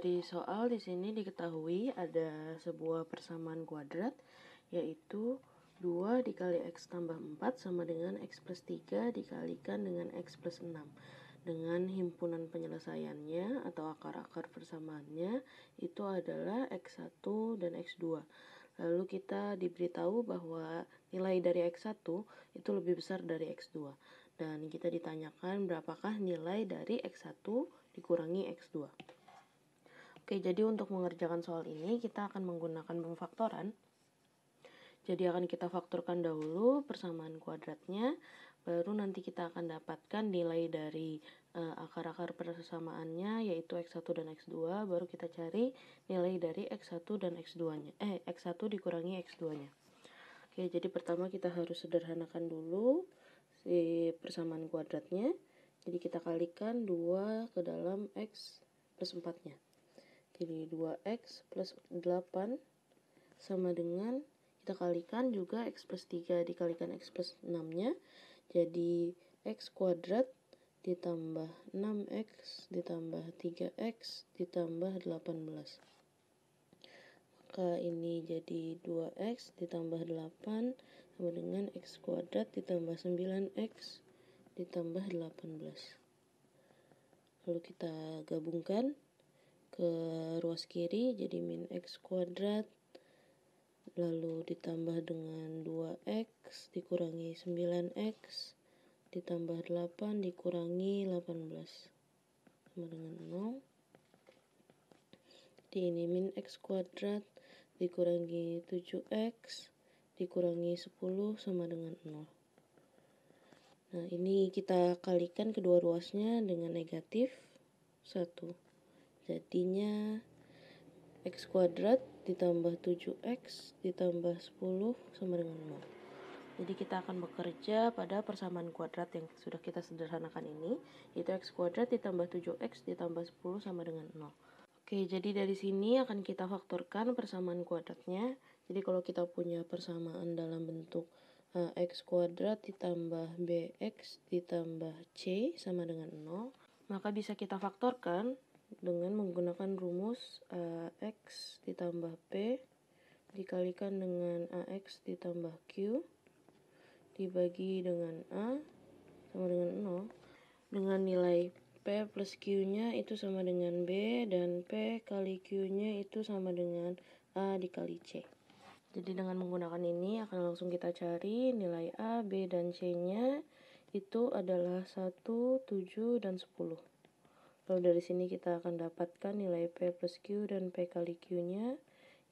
dari soal di sini diketahui ada sebuah persamaan kuadrat yaitu 2 dikali X tambah 4 sama dengan X plus 3 dikalikan dengan X plus 6 dengan himpunan penyelesaiannya atau akar-akar persamaannya itu adalah X1 dan X2. Lalu kita diberitahu bahwa nilai dari X1 itu lebih besar dari X2. Dan kita ditanyakan berapakah nilai dari X1 dikurangi X2. Oke, jadi untuk mengerjakan soal ini kita akan menggunakan pemfaktoran. Jadi akan kita faktorkan dahulu persamaan kuadratnya, baru nanti kita akan dapatkan nilai dari eh, akar-akar uh, persamaannya yaitu x1 dan x2, baru kita cari nilai dari x1 dan x2-nya. Eh, x1 dikurangi x2-nya. Oke, jadi pertama kita harus sederhanakan dulu si persamaan kuadratnya. Jadi kita kalikan 2 ke dalam x plus 4-nya jadi 2x plus 8 sama dengan kita kalikan juga x plus 3 dikalikan x plus 6 nya jadi x kuadrat ditambah 6x ditambah 3x ditambah 18 maka ini jadi 2x ditambah 8 sama dengan x kuadrat ditambah 9x ditambah 18 lalu kita gabungkan ke ruas kiri jadi min x kuadrat lalu ditambah dengan 2x dikurangi 9x ditambah 8 dikurangi 18 sama dengan 0 jadi ini min x kuadrat dikurangi 7x dikurangi 10 sama dengan 0 nah ini kita kalikan kedua ruasnya dengan negatif 1 Jadinya X kuadrat ditambah 7X ditambah 10 sama dengan 0 Jadi kita akan bekerja pada persamaan kuadrat yang sudah kita sederhanakan ini, yaitu X kuadrat ditambah 7X ditambah 10 sama dengan 0. Oke, jadi dari sini akan kita faktorkan persamaan kuadratnya. Jadi kalau kita punya persamaan dalam bentuk eh, X kuadrat ditambah BX ditambah C sama dengan 0, maka bisa kita faktorkan dengan menggunakan rumus AX eh, ditambah P dikalikan dengan AX ditambah Q dibagi dengan A sama dengan 0 dengan nilai P plus Q nya itu sama dengan B dan P kali Q nya itu sama dengan A dikali C jadi dengan menggunakan ini akan langsung kita cari nilai A, B, dan C nya itu adalah 1, 7, dan 10 Lalu dari sini kita akan dapatkan nilai P plus Q dan P kali Q-nya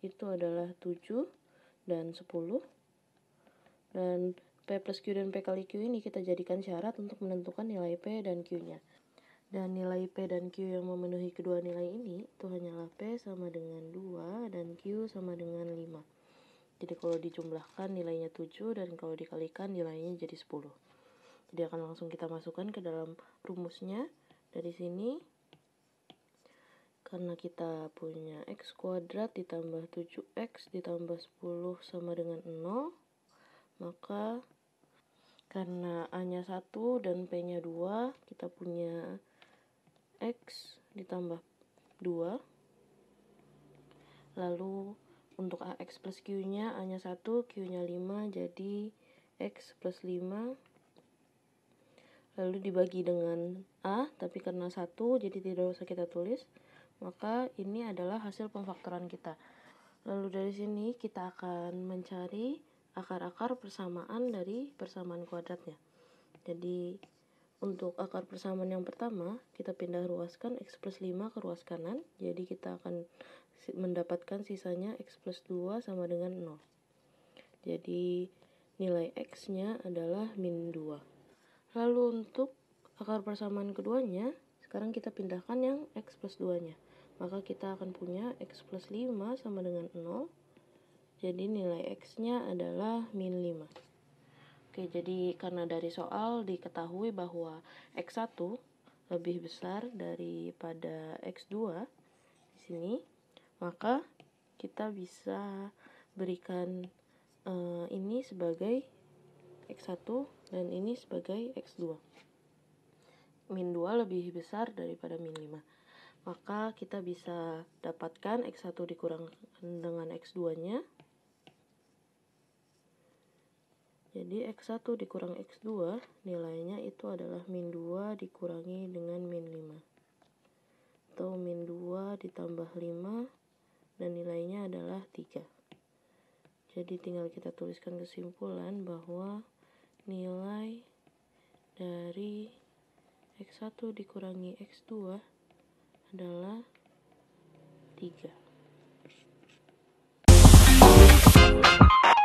itu adalah 7 dan 10. Dan P plus Q dan P kali Q ini kita jadikan syarat untuk menentukan nilai P dan Q-nya. Dan nilai P dan Q yang memenuhi kedua nilai ini itu hanyalah P sama dengan 2 dan Q sama dengan 5. Jadi kalau dijumlahkan nilainya 7 dan kalau dikalikan nilainya jadi 10. Jadi akan langsung kita masukkan ke dalam rumusnya dari sini karena kita punya x kuadrat ditambah 7x ditambah 10 sama dengan 0 maka karena a nya 1 dan p nya 2 kita punya x ditambah 2 lalu untuk ax plus q nya a nya 1 q nya 5 jadi x plus 5 lalu dibagi dengan A tapi karena satu jadi tidak usah kita tulis maka ini adalah hasil pemfaktoran kita lalu dari sini kita akan mencari akar-akar persamaan dari persamaan kuadratnya jadi untuk akar persamaan yang pertama kita pindah ruaskan x plus 5 ke ruas kanan jadi kita akan mendapatkan sisanya x plus 2 sama dengan 0 jadi nilai x nya adalah min 2 Lalu untuk akar persamaan keduanya, sekarang kita pindahkan yang X plus 2 nya. Maka kita akan punya X plus 5 sama dengan 0. Jadi nilai X nya adalah min 5. Oke, jadi karena dari soal diketahui bahwa X1 lebih besar daripada X2 di sini, maka kita bisa berikan uh, ini sebagai X1 dan ini sebagai X2. Min 2 lebih besar daripada min 5. Maka kita bisa dapatkan X1 dikurang dengan X2-nya. Jadi X1 dikurang X2 nilainya itu adalah min 2 dikurangi dengan min 5. Atau min 2 ditambah 5 dan nilainya adalah 3. Jadi tinggal kita tuliskan kesimpulan bahwa nilai dari X1 dikurangi X2 adalah 3.